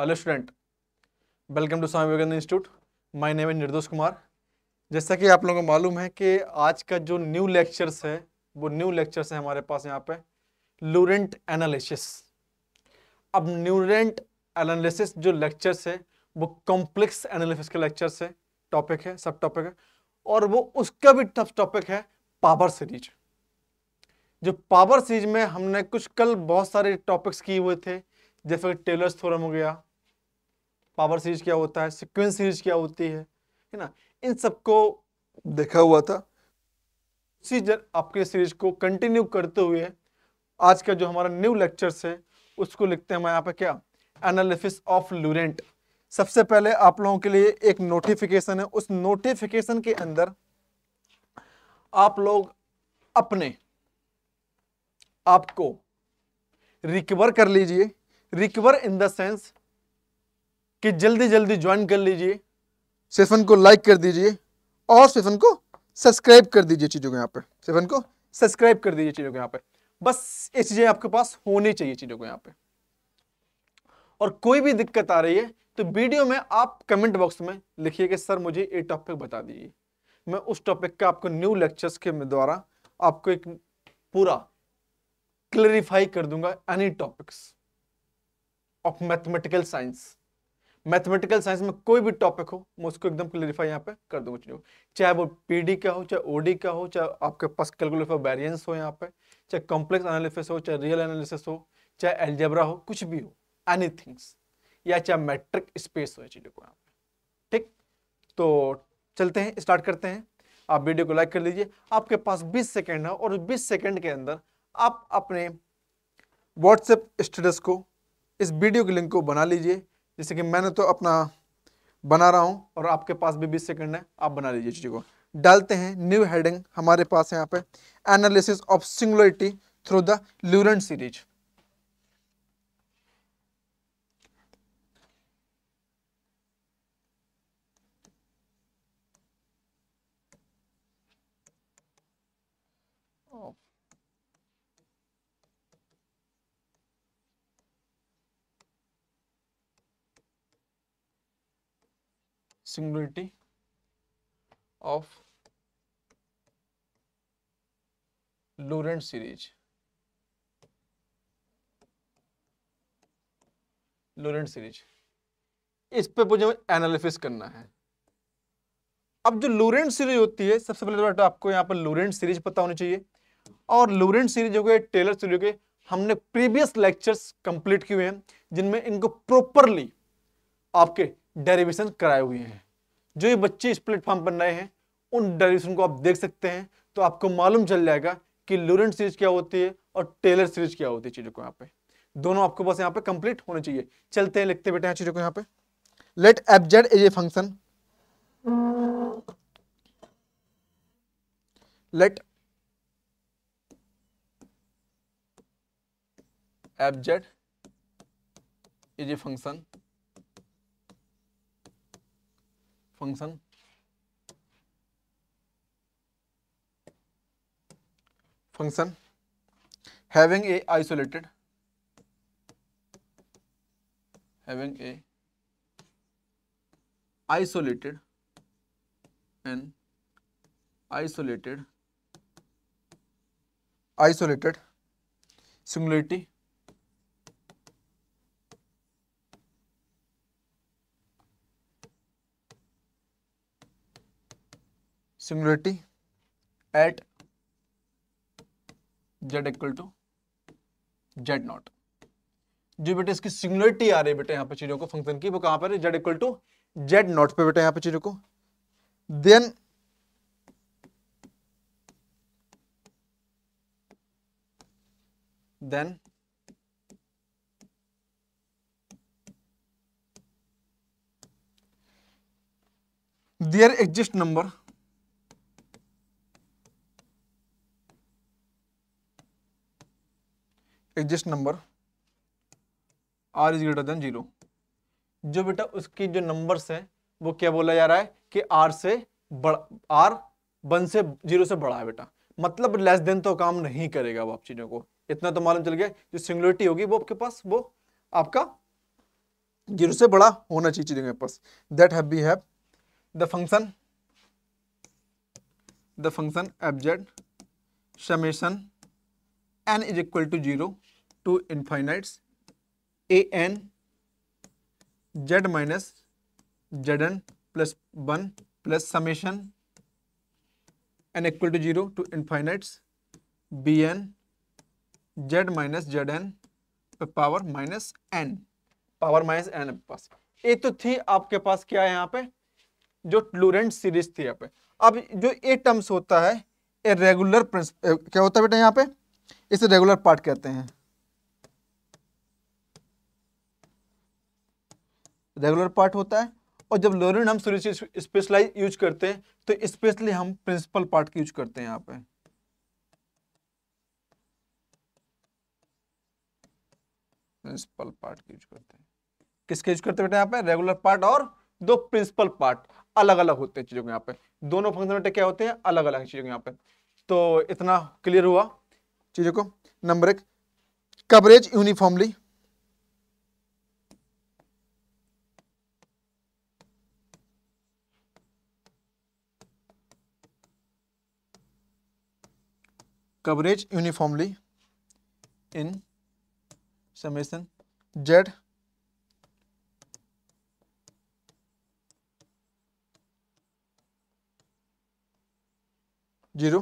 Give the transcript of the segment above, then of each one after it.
Hello student welcome to Swami Vivekananda institute my name है निर्दोष कुमार जैसा कि आप लोगों को मालूम है कि आज का जो न्यू लेक्चर्स है वो न्यू लेक्चर्स है हमारे पास यहाँ पे लूरेंट एनालिसिस अब न्यूरेंट एनालिसिस जो लेक्चर्स है वो कॉम्प्लेक्स एनालिसिस के लेक्चर्स है टॉपिक है सब टॉपिक है और वो उसका भी टफ टॉपिक है पावर सीरीज जो पावर सीरीज में हमने कुछ कल बहुत सारे टॉपिक्स किए हुए थे जैसे टेलर्स थोरम हो गया पावर सीरीज क्या होता है सिक्वेंस सीरीज क्या होती है है ना इन सबको देखा हुआ था उसी आपके सीरीज को कंटिन्यू करते हुए आज का जो हमारा न्यू लेक्चर्स है उसको लिखते हैं हम यहाँ पे क्या एनालिसिस ऑफ लूरेंट सबसे पहले आप लोगों के लिए एक नोटिफिकेशन है उस नोटिफिकेशन के अंदर आप लोग अपने आप को रिकवर कर लीजिए रिकवर इन द सेंस कि जल्दी जल्दी ज्वाइन कर लीजिए सेफन को लाइक कर दीजिए और सेफन को सब्सक्राइब कर दीजिए चीज़ों को यहाँ पर सेफन को सब्सक्राइब कर दीजिए चीज़ों को यहाँ पर बस ये चीज़ें आपके पास होनी चाहिए चीज़ों को यहाँ पे और कोई भी दिक्कत आ रही है तो वीडियो में आप कमेंट बॉक्स में लिखिए कि सर मुझे ये टॉपिक बता दीजिए मैं उस टॉपिक का आपको न्यू लेक्चर्स के द्वारा आपको एक पूरा क्लेरिफाई कर दूंगा any topics of mathematical science mathematical science में कोई भी टॉपिक हो मैं उसको एकदम क्लियरिफाई यहाँ पे कर दूंगा चीज़ों चाहे वो पीडी का हो चाहे ओडी का हो चाहे आपके पास कैलकुलेट वेरियंस हो यहाँ पे चाहे कॉम्प्लेक्स एनालिसिस हो चाहे रियल एनालिसिस हो चाहे एल्जेब्रा हो कुछ भी हो एनी थिंग्स या चाहे मैट्रिक स्पेस हो चीज़ों को यहाँ पे ठीक तो चलते हैं स्टार्ट करते हैं आप वीडियो को लाइक कर लीजिए आपके पास बीस सेकेंड है और उस बीस सेकेंड के अंदर आप अपने व्हाट्सएप स्टेटस को इस वीडियो के लिंक को बना लीजिए जैसे कि मैंने तो अपना बना रहा हूँ और आपके पास भी बीस सेकेंड है आप बना लीजिए चीज़ को डालते हैं न्यू हेडिंग हमारे पास यहाँ पे analysis of singularity through the Laurent series singularity of Lorentz series Laurent series इस पे मुझे एनालिसिस करना है अब जो लोरेंट सीरीज होती है सबसे पहले तो आपको यहां पर लोरेंट सीरीज पता होनी चाहिए और लोरेंट सीरीज हो गए टेलर सीरीज के हमने प्रीवियस लेक्चर्स कंप्लीट किए हैं जिनमें इनको प्रॉपरली आपके डेरिवेशन कराए हुए हैं जो ये बच्चे इस प्लेटफॉर्म पर नए हैं उन डेरिवेशन को आप देख सकते हैं तो आपको मालूम चल जाएगा कि लूरेंट सीरीज क्या होती है और टेलर सीरीज क्या होती है चीज़ों को यहाँ पे दोनों आपको बस यहाँ पे कंप्लीट होने चाहिए चलते हैं लिखते बेटे हैं चीज़ों को यहाँ पे let f z is a function let f z is a function function function having a isolated having a isolated an isolated isolated similarity singularity at Z equal to Z not जो बेटे इसकी सिंगुलरिटी आ रही है बेटे यहां पे चीजों को फंक्शन की वो कहां पर z equal to Z not पे बेटे यहां पे चीजों को then then there exist number exist number r is greater than zero जो बेटा उसकी जो नंबर्स है वो क्या बोला जा रहा है कि आर से बड़ा आर वन से जीरो से बड़ा है बेटा मतलब लेस देन तो काम नहीं करेगा वो आप चीज़ों को इतना तो मालूम चल गया जो सिंगुलरिटी होगी वो आपके पास वो आपका जीरो से बड़ा होना चाहिए चीज़ों के पास that have be have the function the function f z summation n is equal to zero to infinites a n z minus z n plus one plus summation n equal to zero to infinites b n z minus z n power minus n power minus n आपके पास ये तो थी आपके पास क्या है यहाँ पे जो लूरेंट सीरीज थी यहाँ पे अब जो ए टर्म्स होता है ए रेगुलर प्रिंसिपल क्या होता है बेटा यहाँ पे इसे रेगुलर पार्ट कहते हैं रेगुलर पार्ट होता है और जब लोरेन हम सूर्य स्पेशलाइज यूज करते हैं तो स्पेशली हम प्रिंसिपल पार्ट यूज करते हैं यहाँ पे प्रिंसिपल पार्ट यूज करते हैं किसके यूज करते हैं बेटा यहाँ पे रेगुलर पार्ट और दो प्रिंसिपल पार्ट अलग अलग होते हैं चीजों के यहाँ पे दोनों फंक्शन क्या होते हैं अलग अलग चीजों के यहाँ पे तो इतना क्लियर हुआ चीजों को नंबर एक coverage uniformly coverage uniformly in summation z zero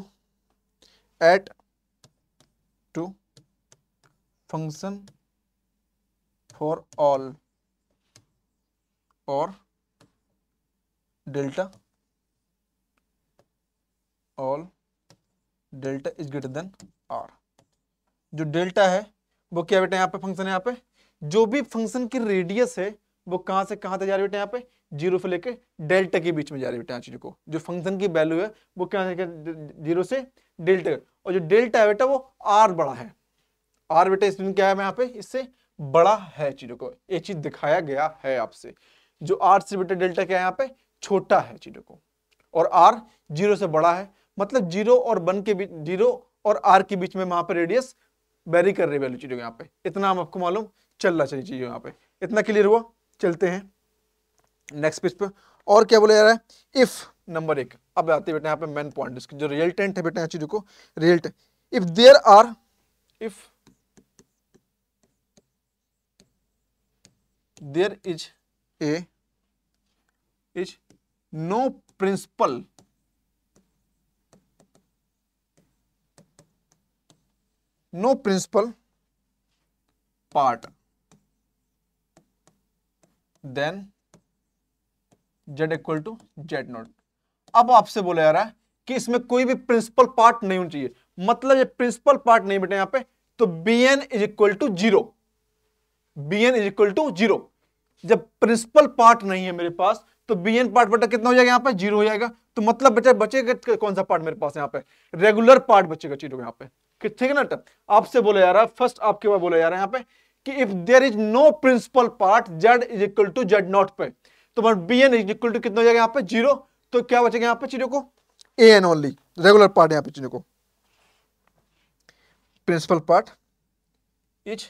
at to function for all or delta all delta is greater than are जो डेल्टा है वो क्या बेटा यहाँ पे फंक्शन है यहाँ पे जो भी फंक्शन की रेडियस है वो कहां से कहां तक जा रही है बेटा यहाँ पे जीरो से लेके डेल्टा के बीच में जा रही है बेटा चीज़ को जो फंक्शन की वैल्यू है वो क्या है जीरो से डेल्टा और जो डेल्टा है बेटा वो आर बड़ा है आर बेटा इस क्या है यहाँ पे इससे बड़ा है चीज़ों को ये चीज़ दिखाया गया है आपसे जो आर से बेटा डेल्टा क्या है यहाँ पे छोटा है चीज़ों को और आर जीरो से बड़ा है मतलब जीरो और वन के बीच जीरो और आर के बीच में वहां पर रेडियस वेरी कर रही वैल्यू चीजों यहाँ पे इतना हम आपको मालूम रहा चाहिए चीजों यहाँ पे इतना क्लियर हुआ चलते हैं नेक्स्ट पेज पे और क्या बोला जा रहा है इफ नंबर एक अब आते बेटा यहाँ पे मेन पॉइंट जो जो टेंट है बेटा यहाँ चीजों को real if there are if there is a is no principal no principal part then z equal to Z not अब आपसे बोला जा रहा है कि इसमें कोई भी प्रिंसिपल पार्ट नहीं होना चाहिए मतलब ये प्रिंसिपल पार्ट नहीं बेटे यहां पे तो b n is equal to zero b n is equal to zero जब प्रिंसिपल पार्ट नहीं है मेरे पास तो बी एन पार्ट बेटा कितना हो जाएगा यहां पे जीरो हो जाएगा तो मतलब बेटा बचेगा कौन सा पार्ट मेरे पास यहाँ पे रेगुलर पार्ट बचेगा जीरो यहाँ पे कि ठीक है ना तो आपसे बोला जा रहा है फर्स्ट आपके पास बोला जा रहा है यहाँ पे कि if there is no principal part z is equal to Z not पे तो but b n is equal to कितना हो जाएगा यहाँ पे जीरो तो क्या बचेगा यहाँ पे चीजों को a n only regular part यहाँ पे चीजों को principal part is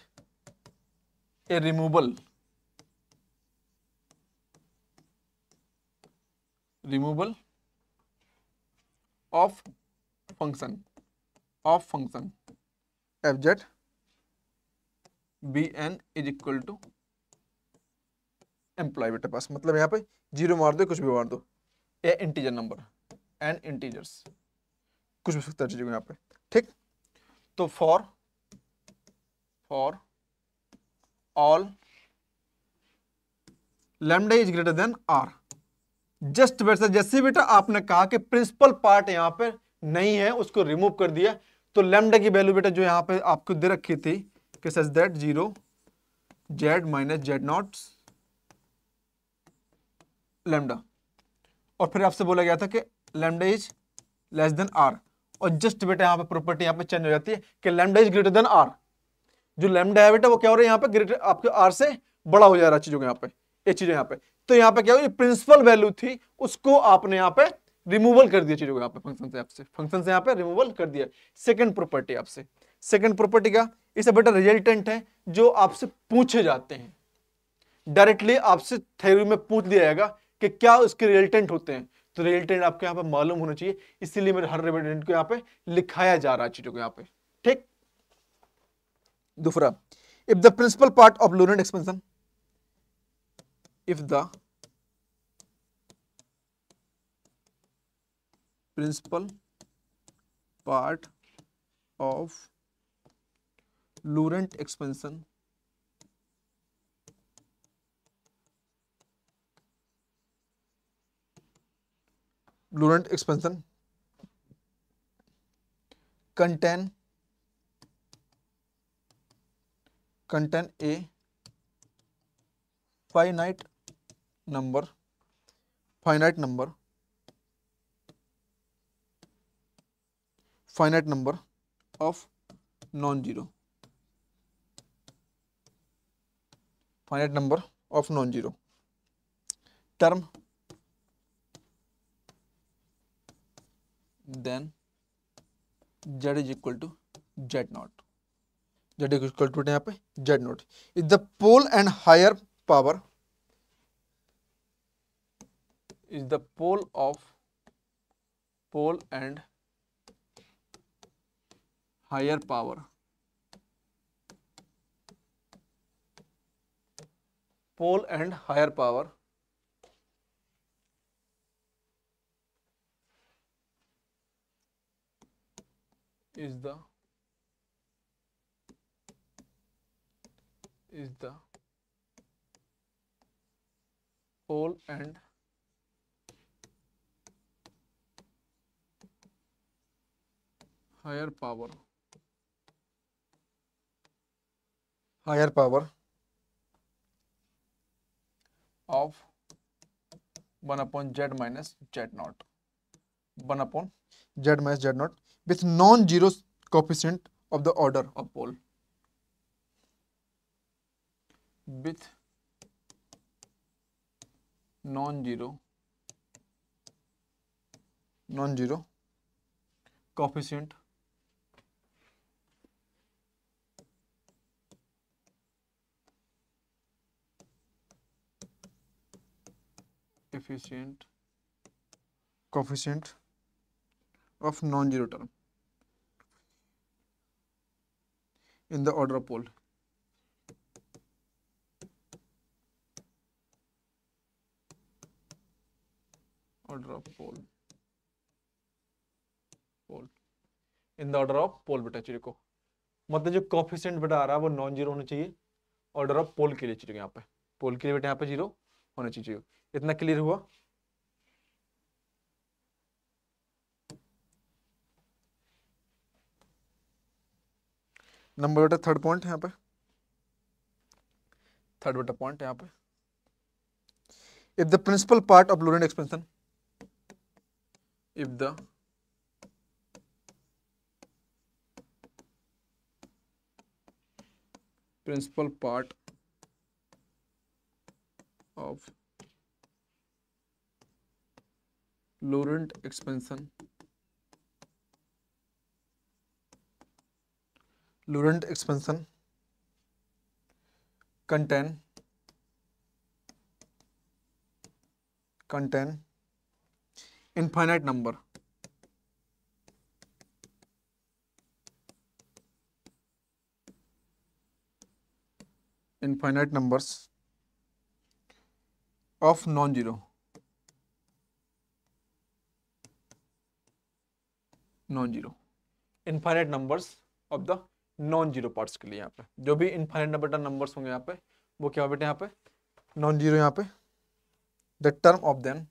a removal removal of function f z b n is equal to employ बेटे पास मतलब यहाँ पे जीरो मार दो कुछ भी मार दो a integer number n integers कुछ भी सकता है यहाँ पे ठीक तो for for all lambda is greater than r just वैसे जैसे बेटा आपने कहा कि प्रिंसिपल पार्ट यहाँ पे नहीं है उसको रिमूव कर दिया तो लेमडा की वैल्यू बेटा जो यहाँ पे आपको दे रखी थी कि such that zero z minus Z not lambda और फिर आपसे बोला गया था कि lambda is less than r और जस्ट बेटा यहाँ पे प्रॉपर्टी यहाँ पे चेंज हो जाती है कि lambda is greater than are जो लेमडा है बेटा वो क्या हो रहा है यहाँ पे ग्रेटर आपके आर से बड़ा हो जा रहा है चीजों के यहाँ पे ये चीज यहाँ पे तो यहाँ पे क्या हो प्रिंसिपल वैल्यू थी उसको आपने यहाँ पे रिमूवल कर दिया चीजों को यहाँ पे फंक्शन से आपसे फंक्शन से यहाँ पे रिमूवल कर दिया सेकंड प्रॉपर्टी आपसे सेकंड प्रॉपर्टी का इसे बेटा रिजल्टेंट है जो आपसे पूछे जाते हैं डायरेक्टली आपसे थ्योरी में पूछ दिया जाएगा कि क्या उसके रिजल्टेंट होते हैं तो रिजल्टेंट आपके यहाँ पे मालूम होना चाहिए इसीलिए मेरे हर रिजल्टेंट को यहाँ पे लिखाया जा रहा है चीजों को यहाँ पे ठीक दूसरा if the principal part of Laurent expansion if the principal part of Laurent expansion Laurent expansion contain contain a finite number finite number finite number of non-zero finite number of non-zero term then z is equal to z naught z is equal to यहाँ naught is the pole and higher power is the pole of pole and higher power. Pole and higher power. is the is the pole and higher power higher power of 1 upon z minus z naught 1 upon z minus z naught with non-zero coefficient of the order of pole with non-zero non-zero coefficient efficient coefficient of non-zero term in the order of pole. Order of pole. Pole. In the order of pole बेटा चीज को मतलब जो coefficient बेटा आ रहा है वो non zero होना चाहिए ऑर्डर ऑफ पोल के लिए चाहिए यहाँ पे पोल के लिए बेटा यहाँ पे जीरो होना चाहिए इतना क्लियर हुआ नंबर बेटा थर्ड पॉइंट यहां पे थर्ड बेटा पॉइंट यहां पे if the principal part of Laurent expansion if the principal part Laurent expansion. Laurent expansion contain contain infinite number infinite numbers of non-zero non zero infinite numbers of the non zero parts के लिए यहाँ पे जो भी infinite number का numbers होंगे यहाँ पे वो क्या हो बेटे यहाँ पे नॉन जीरो यहाँ पे the term of them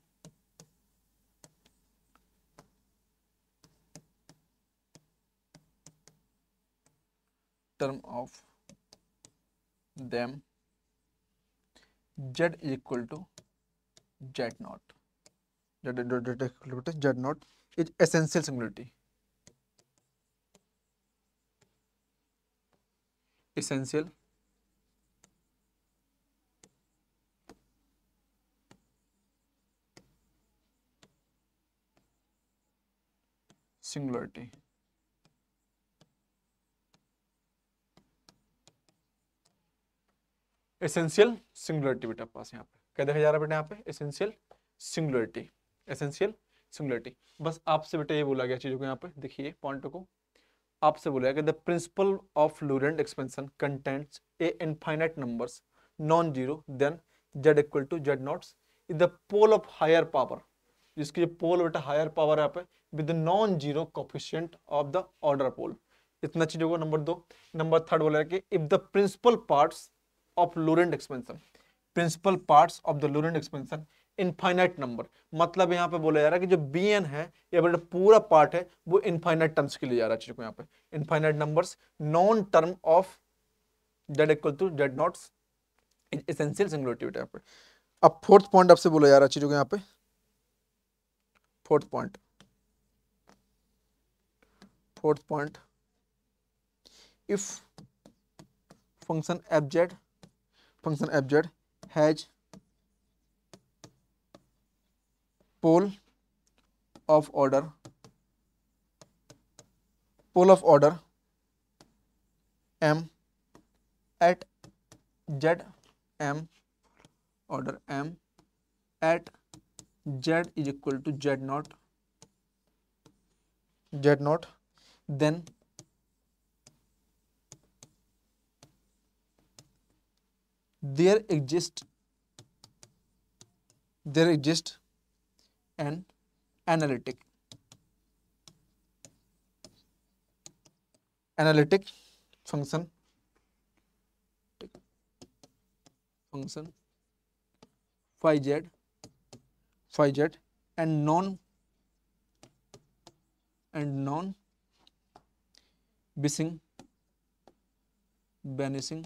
term of them z equal to Z not z z not is essential singularity essential singularity essential singularity बेटा पास यहाँ पे क्या देखा जा रहा है बेटा यहाँ पे एसेंशियल सिंगुलरिटी एसेंशियल सिंगुलरिटी बस आपसे बेटा ये बोला गया चीज़ों को यहाँ पे देखिए पॉइंट को आपसे बोला कि the principal of Laurent expansion content a infinite number non zero then z equal to Z not is the pole of higher power जिसकी जो पोल बेटा हायर पावर है यहाँ with non zero coefficient of the order pole इतना चीज होगा number दो number third बोला कि if the principal parts of Laurent expansion principal parts of the Laurent expansion infinite number मतलब यहाँ पे बोला जा रहा है कि जो बी एन है ये बेटा पूरा पार्ट है वो इनफाइनाइट टर्म्स के लिए जा रहा है चीज़ को यहाँ पे infinite number non term of dead equal to dead not essential singularity यहाँ पे अब फोर्थ पॉइंट आपसे बोला जा रहा है चीज़ों को यहाँ पे fourth point fourth point if function f z function f z has pole of order pole of order m at z m order m at z is equal to z naught z naught then there exist there exist and analytic. Analytic function function phi z phi z and non and non basing vanishing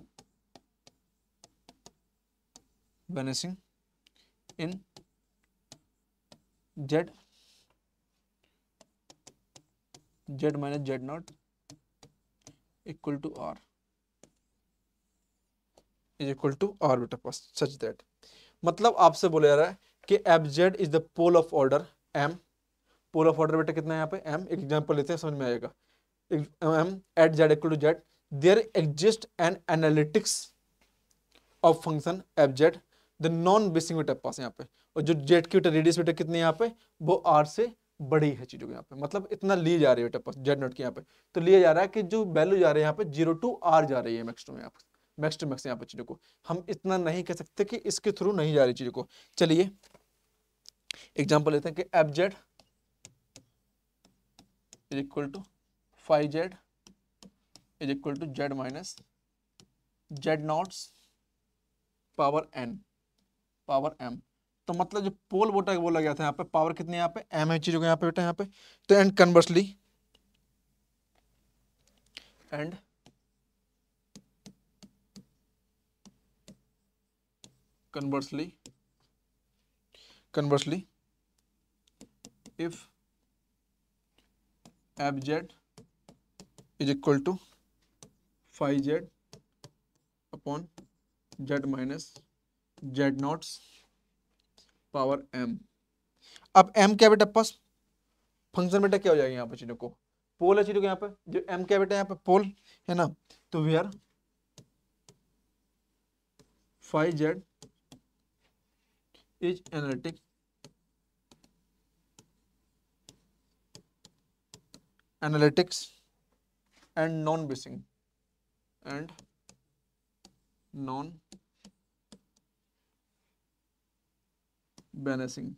vanishing in z z minus Z not equal to r is equal to r बेटा पास such that मतलब आपसे बोला जा रहा है कि f Z is the pole of order m pole of order बेटा कितना है यहाँ पे एम एक एग्जाम्पल लेते हैं समझ में आएगा m at Z equal to z there exist an analytics of function f z the non basing weight पास यहाँ पे और जो जेट की वेट रेडियस वेट कितनी यहाँ पे वो आर से बड़ी है चीज़ों के यहाँ पे मतलब इतना लिए जा रही है वेट पास जेड नोट के यहाँ पे तो लिया जा रहा है कि जो वैल्यू जा रही है यहाँ पे जीरो टू आर जा रही है मैक्स टू में यहाँ पे मैक्स टू मैक्स यहाँ पे चीज़ों को हम इतना नहीं कह सकते कि इसके थ्रू नहीं जा रही चीज़ों को चलिए एग्जाम्पल लेते हैं कि f Z is equal to five Z is equal to z minus z nots power n power m तो मतलब जो पोल वोटा बोला गया था यहाँ पे पावर कितनी यहाँ पे एम है चीजों यहाँ पे बेटा यहाँ पे तो and conversely and conversely conversely if F Z is equal to five Z upon Z minus Z naught power M अब एम क्या बेटा पस फंक्शन बेटा क्या हो जाएगा यहाँ पर चीजों को पोल है चीजों को यहाँ पे जो एम क्या बेटा यहाँ पे पोल है ना तो we are five Z is analytic analytics and non basing and non menacing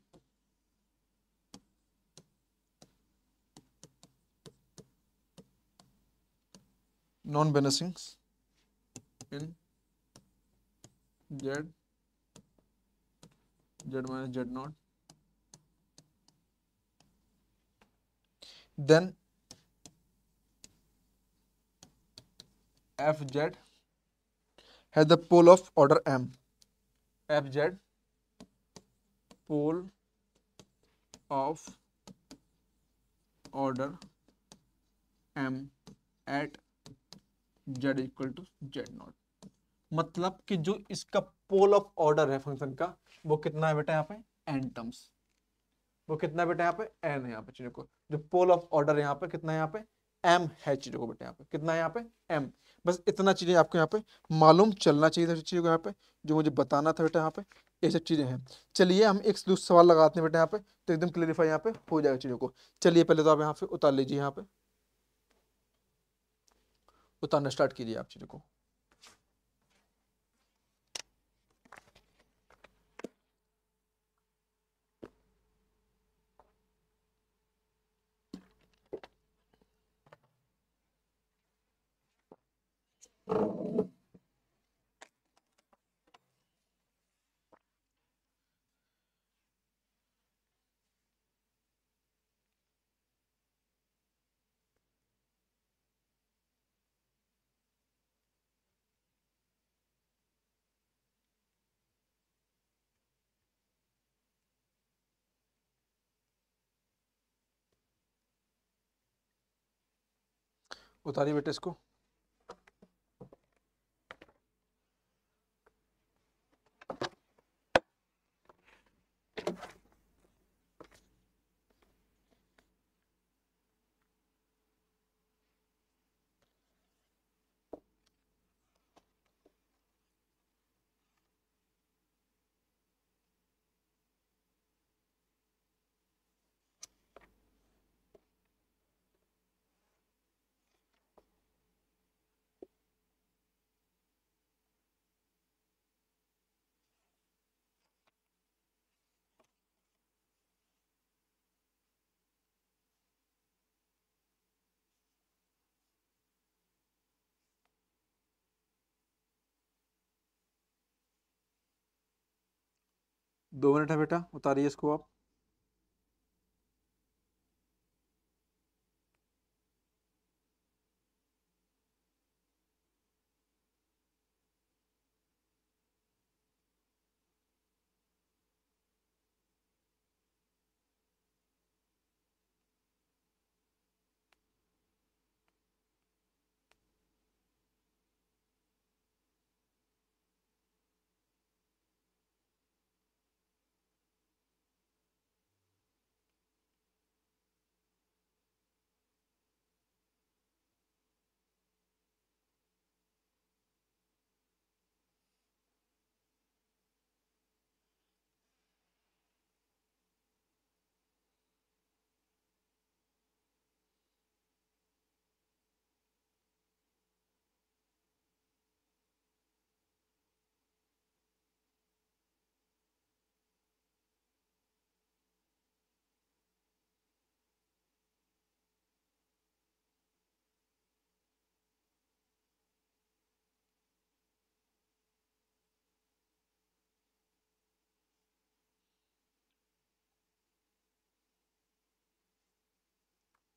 non-menacing in z z minus z naught then fz has the pole of order m fz pole of order M at Z equal to Z naught मतलब कि जो इसका pole of order है function का वो कितना है बेटा यहाँ पे एन टर्म्स वो कितना बेटा यहाँ पे एन है यहाँ पे चीजों को जो पोल ऑफ ऑर्डर यहाँ पे कितना यहाँ पे एम है चीजों को बेटा यहाँ पे कितना यहाँ पे एम बस इतना चीजें आपको यहाँ पे मालूम चलना चाहिए था चीजों को यहाँ पे जो मुझे बताना था बेटा यहाँ पे ये सब चीज़ें हैं चलिए हम एक सवाल लगाते हैं बेटे यहाँ पे तो एकदम क्लियरिफाई यहाँ पे हो जाएगा चीज़ों को चलिए पहले तो आप यहाँ पे उतार लीजिए यहाँ पे उतारना स्टार्ट कीजिए आप चीज़ों को उतारिए बेटे इसको दो मिनट है बेटा उतारिए इसको आप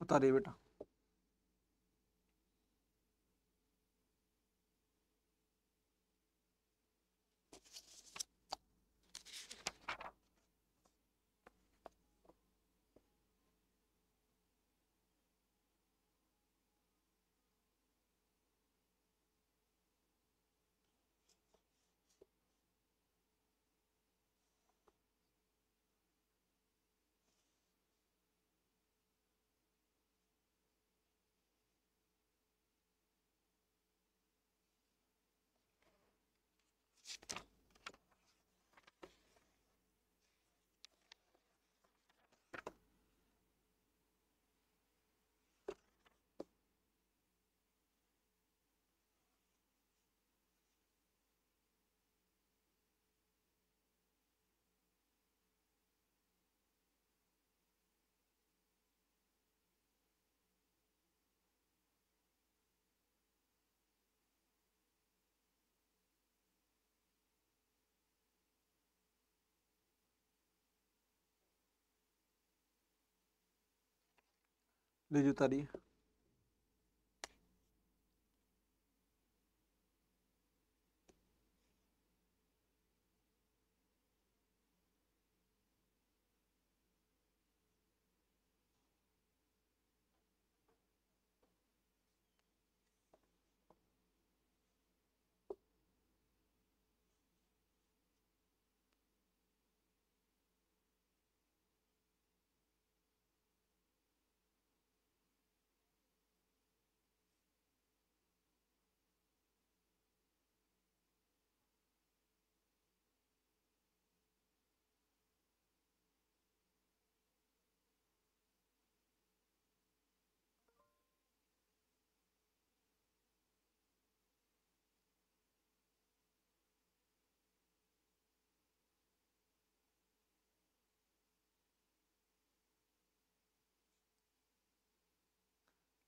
बता दे बेटा Thank you. 7 tadi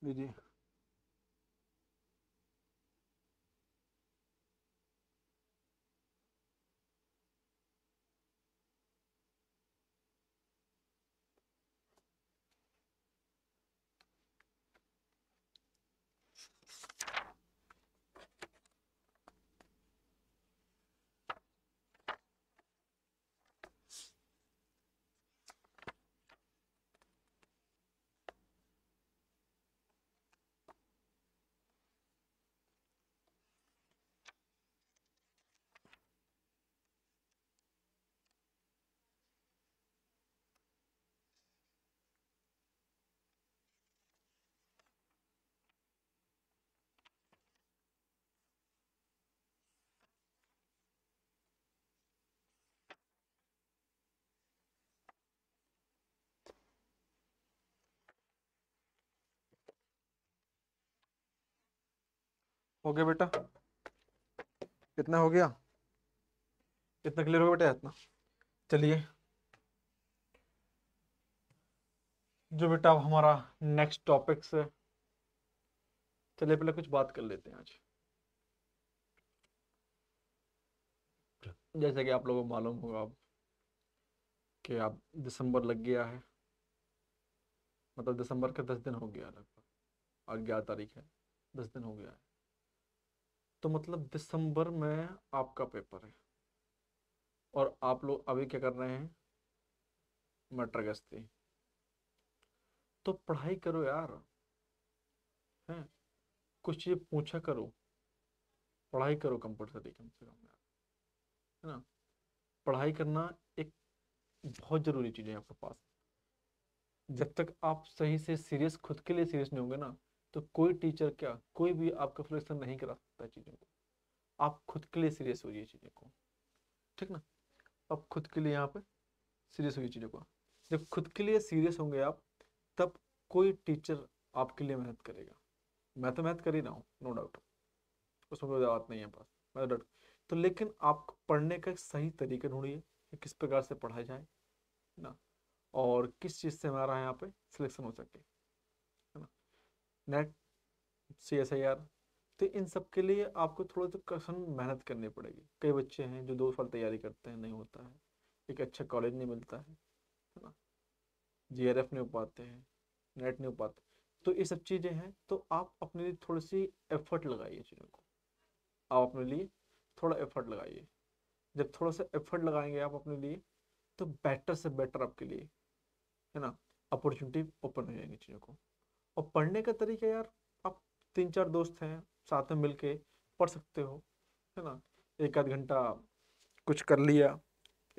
людей. हो गया बेटा कितना हो गया कितना क्लियर हो बेटा इतना चलिए जो बेटा अब हमारा नेक्स्ट टॉपिक्स है चलिए पहले कुछ बात कर लेते हैं आज जैसे कि आप लोगों को मालूम होगा अब कि आप दिसंबर लग गया है मतलब दिसंबर के दस दिन हो गया लगभग और ग्यारह तारीख है दस दिन हो गया है तो मतलब दिसंबर में आपका पेपर है और आप लोग अभी क्या कर रहे हैं मटर गश्ती तो पढ़ाई करो यार है कुछ चीज़ पूछा करो पढ़ाई करो कंपल्सरी कम से कम यार है ना पढ़ाई करना एक बहुत ज़रूरी चीज़ है आपके पास जब तक आप सही से सीरियस खुद के लिए सीरियस नहीं होंगे ना तो कोई टीचर क्या कोई भी आपका फ्लेक्शन नहीं करा सकता है चीज़ों को आप खुद के लिए सीरियस हो चीज़ों को ठीक ना आप खुद के लिए यहाँ पे सीरियस होइए चीज़ों को जब खुद के लिए सीरियस होंगे आप तब कोई टीचर आपके लिए मेहनत करेगा मैं तो मेहनत कर ही रहा हूँ नो डाउट उसमें कोई बात नहीं है पास मैं तो डाउट तो लेकिन आप पढ़ने का एक सही तरीका ढूंढिए कि किस प्रकार से पढ़ाया जाए ना और किस चीज़ से हमारा यहाँ पे सिलेक्शन हो सके है ना NET C S I R तो इन सब के लिए आपको थोड़ा सा तो कसन मेहनत करनी पड़ेगी कई बच्चे हैं जो दो साल तैयारी करते हैं नहीं होता है एक अच्छा कॉलेज नहीं मिलता है है ना जी आर एफ नहीं हो पाते हैं नेट नहीं हो पाते तो ये सब चीज़ें हैं तो आप अपने लिए थोड़ी सी एफर्ट लगाइए चीज़ों को आप अपने लिए थोड़ा एफर्ट लगाइए जब थोड़ा सा एफर्ट लगाएंगे आप अपने लिए तो बेटर से बेटर आपके लिए है ना अपॉर्चुनिटी ओपन हो जाएंगी चीज़ों को और पढ़ने का तरीका यार आप तीन चार दोस्त हैं साथ में मिलके पढ़ सकते हो है ना एक आध घंटा कुछ कर लिया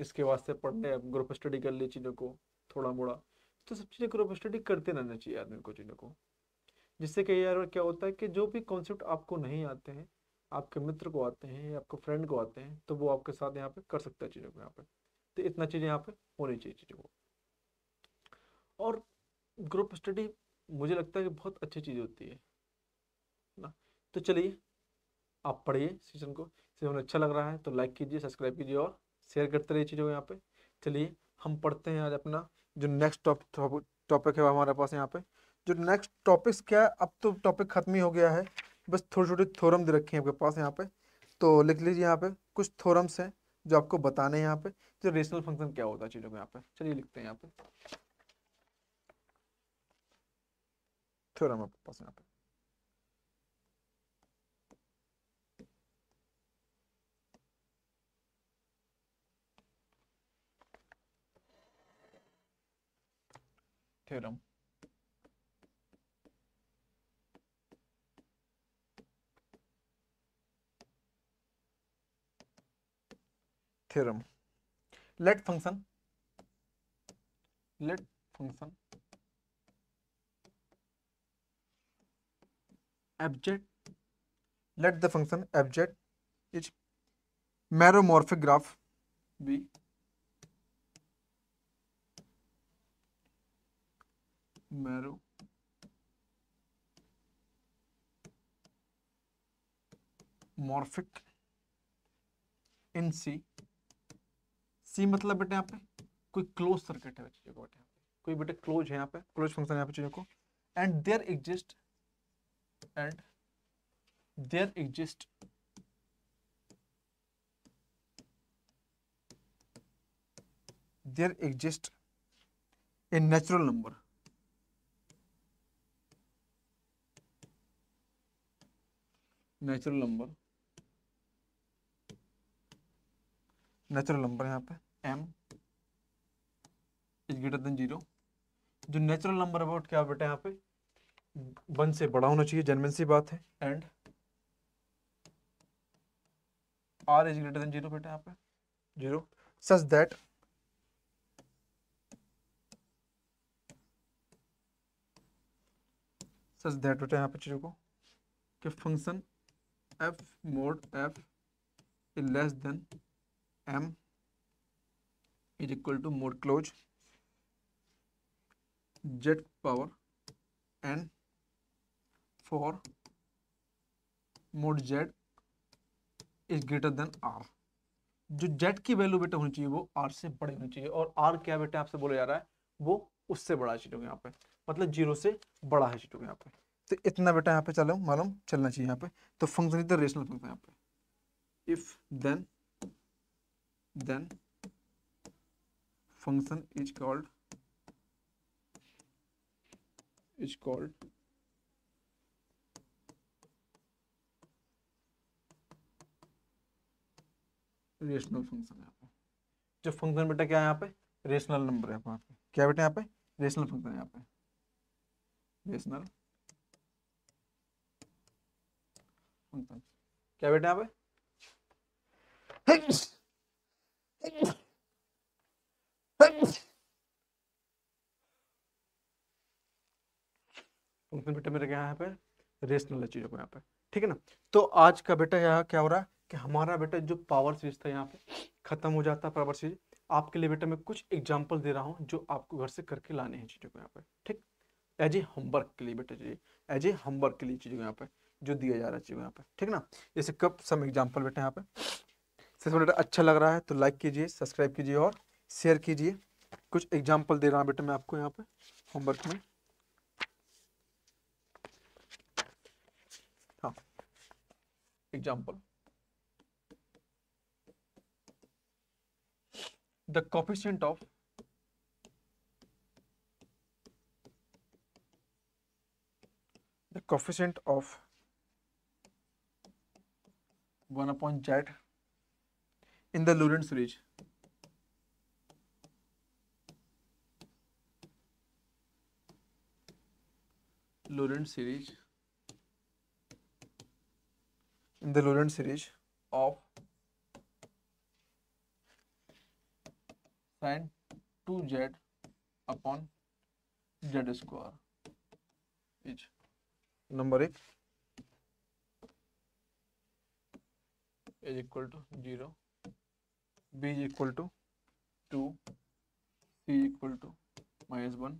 इसके वास्ते पढ़ने ग्रुप स्टडी कर ली चीज़ों को थोड़ा मोड़ा तो सब चीज़ें ग्रुप स्टडी करते रहना चाहिए आदमी को चीज़ों को जिससे कि यार क्या होता है कि जो भी कॉन्सेप्ट आपको नहीं आते हैं आपके मित्र को आते हैं या आपके फ्रेंड को आते हैं तो वो आपके साथ यहाँ पे कर सकता है चीज़ों को यहाँ पे तो इतना चीज़ यहाँ पे होनी चाहिए चीज़ों को और ग्रुप स्टडी मुझे लगता है कि बहुत अच्छी चीज़ होती है ना तो चलिए आप पढ़िए सेशन को सेशन अच्छा लग रहा है तो लाइक कीजिए सब्सक्राइब कीजिए और शेयर करते रहिए चीज़ों को यहाँ पे चलिए हम पढ़ते हैं आज अपना जो नेक्स्ट टॉप टॉपिक है हमारे पास यहाँ पे जो नेक्स्ट टॉपिक्स क्या है अब तो टॉपिक खत्म ही हो गया है बस थोड़े छोटे थोरम दे रखे हैं आपके पास यहाँ पे तो लिख लीजिए यहाँ पे कुछ थोरम्स हैं जो आपको बताने हैं यहाँ पे जो रेशनल फंक्शन क्या होता है चीज़ों को यहाँ पे चलिए लिखते हैं यहाँ पे थोरम आपके पास यहाँ पे theorem theorem let function let function abject let the function abject is meromorphic graph be meromorphic in C C मतलब बेटे यहाँ पे कोई क्लोज सर्किट है चीजों को बेटे कोई बेटे क्लोज है यहाँ पे क्लोज फंक्शन है यहाँ पे चीजों को and there exist and there exist there exist a natural number natural number natural number यहाँ पे M is greater than zero जो नेचुरल नंबर अबाउट क्या बेटा यहाँ पे वन से बड़ा होना चाहिए जनमन सी बात है and R is greater than zero बेटा यहाँ पे zero such that such that बेटा यहाँ पे चीज़ों को कि function f mod f is less than m is equal to mod close z power n for mod z is greater than are जो जेड की वैल्यू बेटा होनी चाहिए वो आर से बड़ी होनी चाहिए और आर क्या बेटा आपसे बोला जा रहा है वो उससे बड़ा है चीटोगे यहाँ पे मतलब जीरो से बड़ा है चीटोगे यहाँ पे तो इतना बेटा यहाँ पे चलो मालूम चलना चाहिए यहाँ पे तो फंक्शन इधर रेशनल फंक्शन यहाँ पे if then then function is called is called rational function यहाँ पे जो फंक्शन बेटा क्या है यहाँ पे रेशनल नंबर है यहाँ पे क्या बेटा यहाँ पे रेशनल फंक्शन है यहाँ पे रेशनल क्या बेटा यहाँ पे फंक्शन बेटा मेरे यहाँ पे रेशनल चीज़ों को यहाँ पे ठीक है ना तो आज का बेटा यहाँ क्या हो रहा है कि हमारा बेटा जो पावर सीरीज था यहाँ पे खत्म हो जाता है पावर सीरीज आपके लिए बेटा मैं कुछ एग्जाम्पल दे रहा हूँ जो आपको घर से करके लाने हैं चीज़ों को यहाँ पे ठीक एज ए होमवर्क के लिए बेटा चाहिए एज ए होमवर्क के लिए चीज़ों को यहाँ पे जो दिया जा रहा है यहाँ पर ठीक ना जैसे कब सम एग्जाम्पल बैठे यहाँ पे सिस्टम डाटा अच्छा लग रहा है तो लाइक कीजिए सब्सक्राइब कीजिए और शेयर कीजिए कुछ एग्जाम्पल दे रहा हूँ बेटा मैं आपको यहाँ पे होमवर्क में हाँ example the coefficient of the coefficient of 1 upon z in the Lorentz ridge. Lorentz series in the Lorentz series of sin 2z upon z square is number 1 is equal to zero B is equal to two C equal to minus one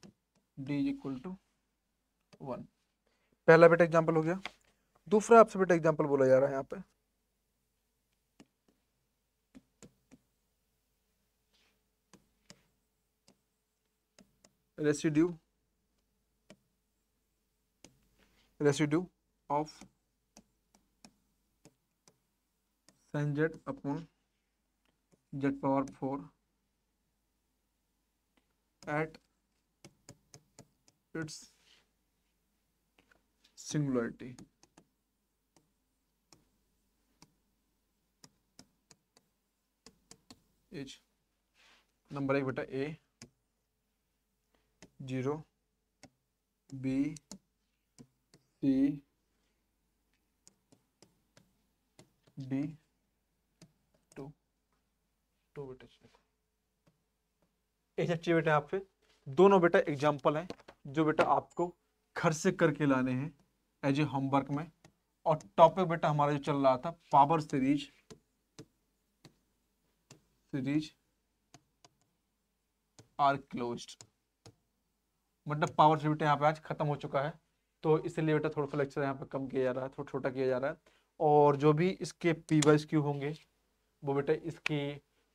D is equal to one पहला बेटा example हो गया दूसरा आपसे बेटा example बोला जा रहा है यहाँ पे residue residue of sine Z upon Z power four at its singularity H number एक बेटा A zero B C D two बेटा एच चाहिए बेटा आप पे दोनों बेटा एग्जाम्पल हैं जो बेटा आपको घर से करके लाने हैं एज ए होमवर्क में और टॉपिक बेटा हमारा जो चल रहा था power series series are close मतलब पावर सीरीज यहाँ पे आज खत्म हो चुका है तो इसलिए बेटा थोड़ा सा लेक्चर यहाँ पे कम किया जा रहा है थोड़ा छोटा किया जा रहा है और जो भी इसके पी वाइज क्यू होंगे वो बेटा इसकी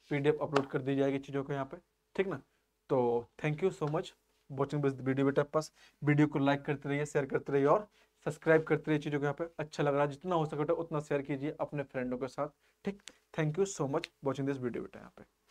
पीडीएफ अपलोड कर दी जाएगी चीज़ों को यहाँ पे ठीक ना तो thank you so much watching this video बेटा पास वीडियो को लाइक करते रहिए शेयर करते रहिए और सब्सक्राइब करते रहिए चीज़ों को यहाँ पे अच्छा लग रहा है जितना हो सके उतना शेयर कीजिए अपने फ्रेंडों के साथ ठीक thank you so much watching this video बेटा यहाँ पे